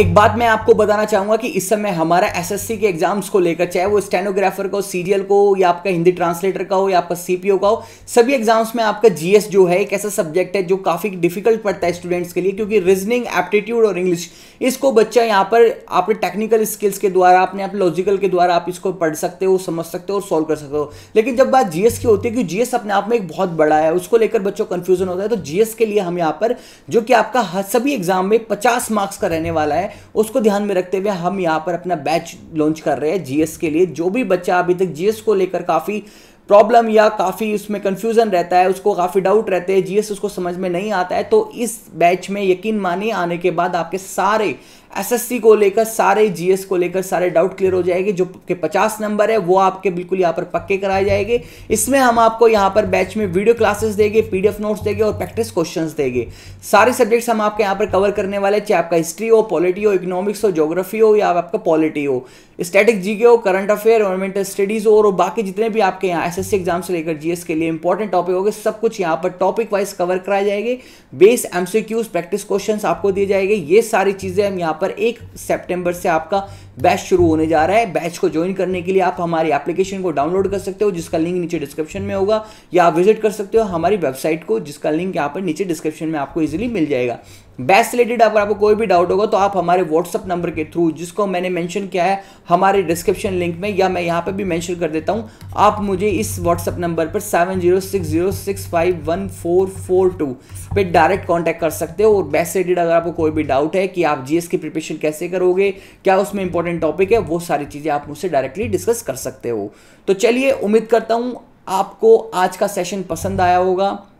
एक बात मैं आपको बताना चाहूंगा कि इस समय हमारा एसएससी के एग्जाम्स को लेकर चाहे वो स्टेनोग्राफर का हो सीरियल को या आपका हिंदी ट्रांसलेटर का हो या आपका सीपीओ का हो सभी एग्जाम्स में आपका जीएस जो है एक ऐसा सब्जेक्ट है जो काफ़ी डिफिकल्ट पड़ता है स्टूडेंट्स के लिए क्योंकि रीजनिंग एप्टीट्यूड और इंग्लिश इसको बच्चा यहाँ पर आपने टेक्निकल स्किल्स के द्वारा अपने आप लॉजिकल के द्वारा आप इसको पढ़ सकते हो समझ सकते हो और सॉल्व कर सकते हो लेकिन जब बात जीएस की होती है क्योंकि जीएस अपने आप में एक बहुत बड़ा है उसको लेकर बच्चों कन्फ्यूजन होता है तो जीएस के लिए हम यहाँ पर जो कि आपका सभी एग्जाम में पचास मार्क्स का रहने वाला है है उसको ध्यान में रखते हुए हम यहाँ पर अपना बैच लॉन्च कर रहे हैं जीएस के लिए जो भी बच्चा अभी तक जीएस को लेकर काफ़ी प्रॉब्लम या काफ़ी उसमें कंफ्यूजन रहता है उसको काफ़ी डाउट रहते हैं जीएस उसको समझ में नहीं आता है तो इस बैच में यकीन मानिए आने के बाद आपके सारे एसएससी को लेकर सारे जीएस को लेकर सारे डाउट क्लियर हो जाएंगे जो के 50 नंबर है वो आपके बिल्कुल यहाँ पर पक्के कराए जाएंगे इसमें हम आपको यहाँ पर बैच में वीडियो क्लासेस देंगे पीडीएफ नोट्स देंगे और प्रैक्टिस क्वेश्चन देंगे सारे सब्जेक्ट्स हम आपके यहाँ पर कवर करने वाले चाहे आपका हिस्ट्री हो पॉलिटी हो इकोनॉमिक्स हो जोग्राफी हो या आपका पॉलिटी हो स्टेटिक जीके हो करंट अफेयर गवर्नमेंटल स्टडीज हो और बाकी जितने भी आपके यहाँ एस एग्जाम से लेकर जीएस के लिए इंपॉर्टेंट टॉपिक होंगे सब कुछ यहाँ पर टॉपिक वाइज कवर कराए जाएंगे बेस एमसीक्यूज प्रैक्टिस क्वेश्चन आपको दिए जाएंगे ये सारी चीजें हम यहाँ पर पर एक सेप्टेम्बर से आपका बैच शुरू होने जा रहा है बैच को ज्वाइन करने के लिए आप हमारी एप्लीकेशन को डाउनलोड कर सकते हो जिसका लिंक नीचे डिस्क्रिप्शन में होगा या आप विजिट कर सकते हो हमारी वेबसाइट को जिसका लिंक यहाँ पर नीचे डिस्क्रिप्शन में आपको इजिली मिल जाएगा बैच रिलेटेड अगर आपको कोई भी डाउट होगा तो आप हमारे व्हाट्सअप नंबर के थ्रू जिसको मैंने मैंशन किया है हमारे डिस्क्रिप्शन लिंक में या मैं यहाँ पर भी मैंशन कर देता हूँ आप मुझे इस व्हाट्सअप नंबर पर seven zero six zero six five one four four two पर डायरेक्ट कॉन्टैक्ट कर सकते हो और बैच रिलेटेड अगर आपको कोई भी डाउट है कि आप जीएस की प्रिपरेशन कैसे करोगे क्या उसमें इंपॉर्टेंट टॉपिक है वो सारी चीज़ें आप मुझसे डायरेक्टली डिस्कस कर सकते हो तो चलिए उम्मीद करता हूँ आपको आज का सेशन पसंद आया होगा